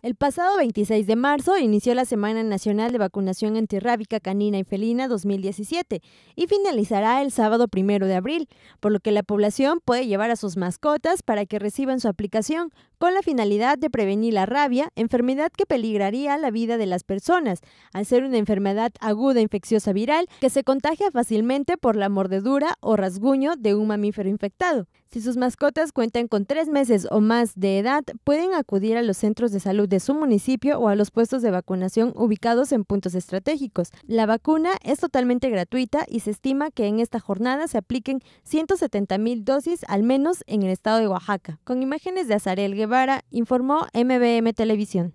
El pasado 26 de marzo inició la Semana Nacional de Vacunación Antirrábica Canina y Felina 2017 y finalizará el sábado 1 de abril, por lo que la población puede llevar a sus mascotas para que reciban su aplicación con la finalidad de prevenir la rabia, enfermedad que peligraría la vida de las personas, al ser una enfermedad aguda infecciosa viral que se contagia fácilmente por la mordedura o rasguño de un mamífero infectado. Si sus mascotas cuentan con tres meses o más de edad, pueden acudir a los centros de salud de su municipio o a los puestos de vacunación ubicados en puntos estratégicos. La vacuna es totalmente gratuita y se estima que en esta jornada se apliquen 170.000 dosis al menos en el estado de Oaxaca. Con imágenes de Azarel informó MBM Televisión.